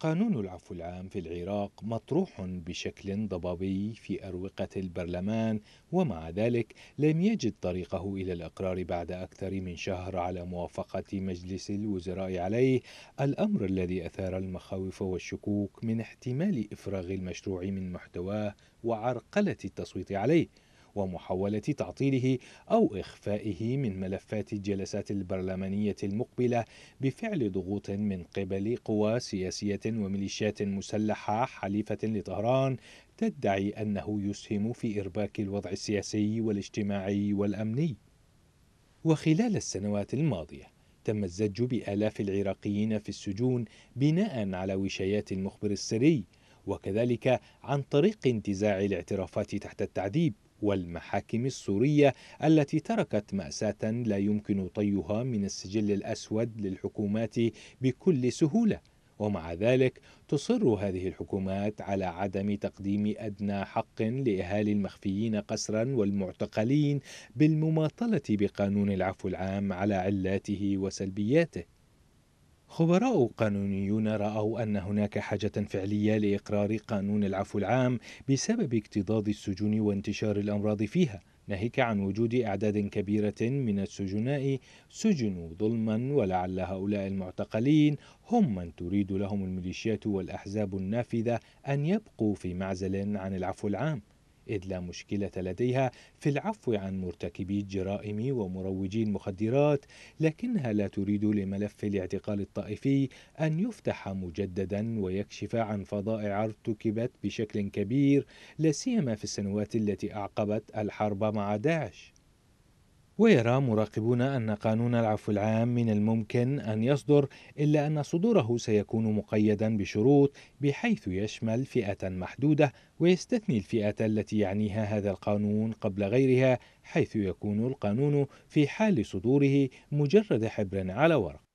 قانون العفو العام في العراق مطروح بشكل ضبابي في أروقة البرلمان ومع ذلك لم يجد طريقه إلى الإقرار بعد أكثر من شهر على موافقة مجلس الوزراء عليه الأمر الذي أثار المخاوف والشكوك من احتمال إفراغ المشروع من محتواه وعرقلة التصويت عليه ومحاولة تعطيله أو إخفائه من ملفات الجلسات البرلمانية المقبلة بفعل ضغوط من قبل قوى سياسية وميليشيات مسلحة حليفة لطهران تدعي أنه يسهم في إرباك الوضع السياسي والاجتماعي والأمني. وخلال السنوات الماضية تم الزج بآلاف العراقيين في السجون بناء على وشايات المخبر السري وكذلك عن طريق انتزاع الاعترافات تحت التعذيب والمحاكم السورية التي تركت مأساة لا يمكن طيها من السجل الأسود للحكومات بكل سهولة ومع ذلك تصر هذه الحكومات على عدم تقديم ادنى حق لاهالي المخفيين قسرا والمعتقلين بالمماطله بقانون العفو العام على علاته وسلبياته خبراء قانونيون رأوا أن هناك حاجة فعلية لإقرار قانون العفو العام بسبب اكتظاظ السجون وانتشار الأمراض فيها ناهيك عن وجود أعداد كبيرة من السجناء سجنوا ظلما ولعل هؤلاء المعتقلين هم من تريد لهم الميليشيات والأحزاب النافذة أن يبقوا في معزل عن العفو العام إذ لا مشكلة لديها في العفو عن مرتكبي الجرائم ومروجي المخدرات لكنها لا تريد لملف الاعتقال الطائفي أن يفتح مجددا ويكشف عن فضائع ارتكبت بشكل كبير لا سيما في السنوات التي أعقبت الحرب مع داعش ويرى مراقبون أن قانون العفو العام من الممكن أن يصدر إلا أن صدوره سيكون مقيدا بشروط بحيث يشمل فئة محدودة ويستثني الفئة التي يعنيها هذا القانون قبل غيرها حيث يكون القانون في حال صدوره مجرد حبر على ورق